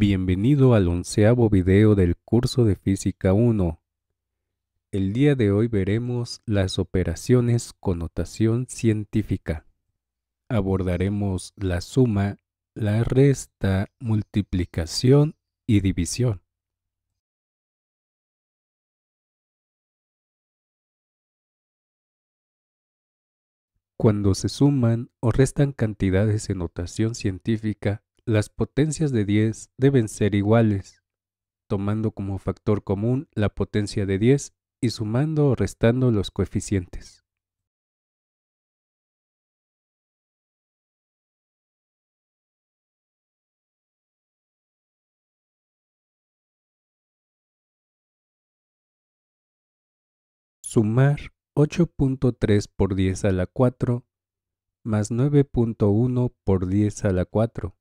Bienvenido al onceavo video del curso de Física 1. El día de hoy veremos las operaciones con notación científica. Abordaremos la suma, la resta, multiplicación y división. Cuando se suman o restan cantidades en notación científica, las potencias de 10 deben ser iguales, tomando como factor común la potencia de 10 y sumando o restando los coeficientes. Sumar 8.3 por 10 a la 4 más 9.1 por 10 a la 4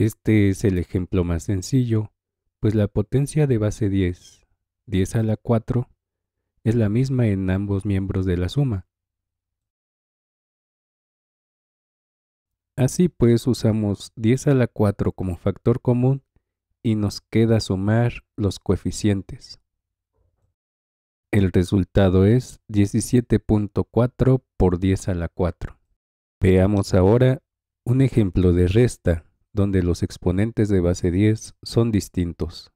Este es el ejemplo más sencillo, pues la potencia de base 10, 10 a la 4, es la misma en ambos miembros de la suma. Así pues usamos 10 a la 4 como factor común y nos queda sumar los coeficientes. El resultado es 17.4 por 10 a la 4. Veamos ahora un ejemplo de resta donde los exponentes de base 10 son distintos.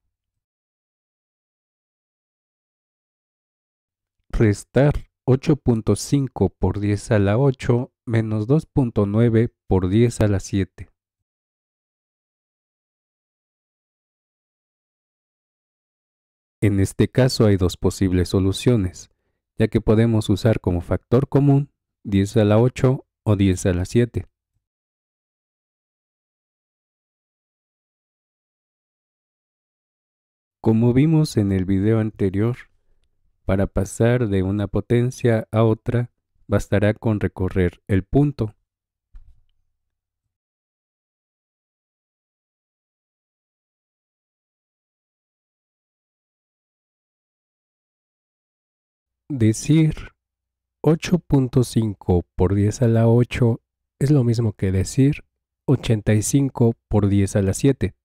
Restar 8.5 por 10 a la 8 menos 2.9 por 10 a la 7. En este caso hay dos posibles soluciones, ya que podemos usar como factor común 10 a la 8 o 10 a la 7. Como vimos en el video anterior, para pasar de una potencia a otra bastará con recorrer el punto. Decir 8.5 por 10 a la 8 es lo mismo que decir 85 por 10 a la 7.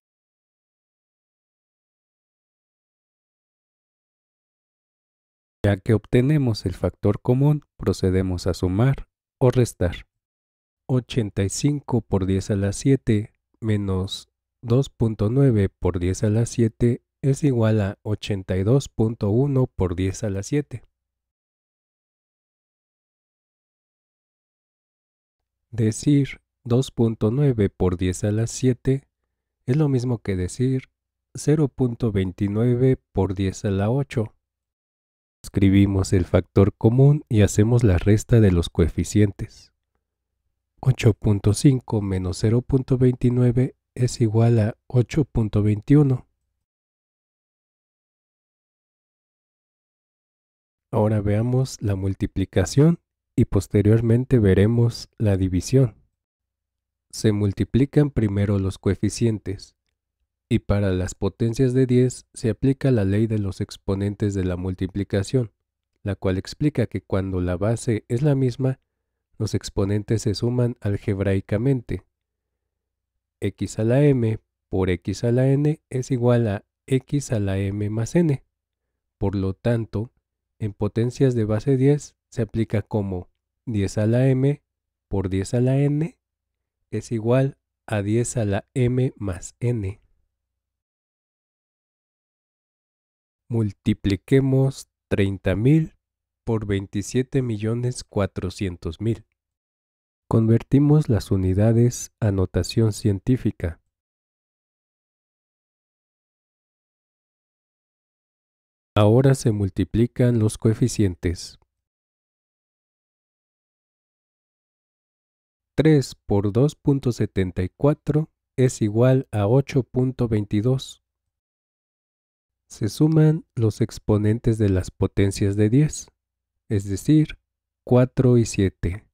Ya que obtenemos el factor común, procedemos a sumar o restar. 85 por 10 a la 7 menos 2.9 por 10 a la 7 es igual a 82.1 por 10 a la 7. Decir 2.9 por 10 a la 7 es lo mismo que decir 0.29 por 10 a la 8. Escribimos el factor común y hacemos la resta de los coeficientes. 8.5 menos 0.29 es igual a 8.21. Ahora veamos la multiplicación y posteriormente veremos la división. Se multiplican primero los coeficientes y para las potencias de 10 se aplica la ley de los exponentes de la multiplicación, la cual explica que cuando la base es la misma, los exponentes se suman algebraicamente. x a la m por x a la n es igual a x a la m más n. Por lo tanto, en potencias de base 10 se aplica como 10 a la m por 10 a la n es igual a 10 a la m más n. multipliquemos 30.000 por 27.400.000. Convertimos las unidades a notación científica. Ahora se multiplican los coeficientes. 3 por 2.74 es igual a 8.22 se suman los exponentes de las potencias de 10, es decir, 4 y 7.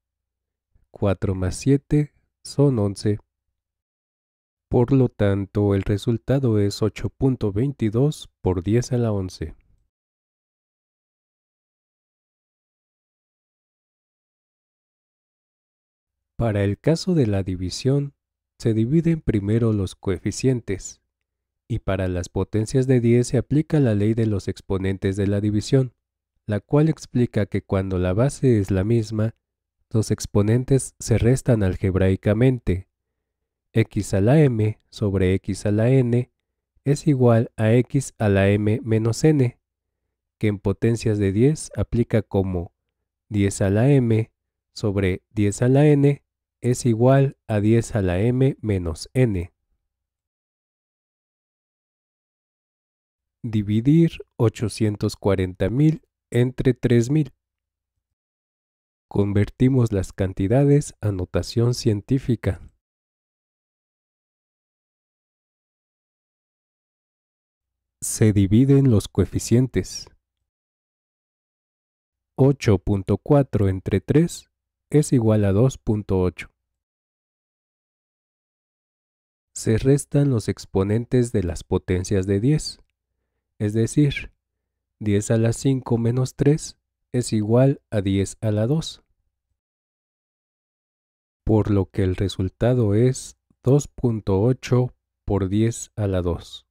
4 más 7 son 11. Por lo tanto, el resultado es 8.22 por 10 a la 11. Para el caso de la división, se dividen primero los coeficientes, y para las potencias de 10 se aplica la ley de los exponentes de la división, la cual explica que cuando la base es la misma, los exponentes se restan algebraicamente. x a la m sobre x a la n es igual a x a la m menos n, que en potencias de 10 aplica como 10 a la m sobre 10 a la n es igual a 10 a la m menos n. dividir 840.000 entre 3.000. Convertimos las cantidades a notación científica. Se dividen los coeficientes. 8.4 entre 3 es igual a 2.8. Se restan los exponentes de las potencias de 10 es decir, 10 a la 5 menos 3 es igual a 10 a la 2. Por lo que el resultado es 2.8 por 10 a la 2.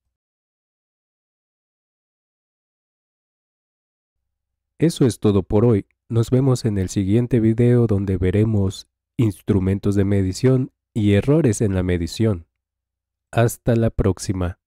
Eso es todo por hoy. Nos vemos en el siguiente video donde veremos instrumentos de medición y errores en la medición. Hasta la próxima.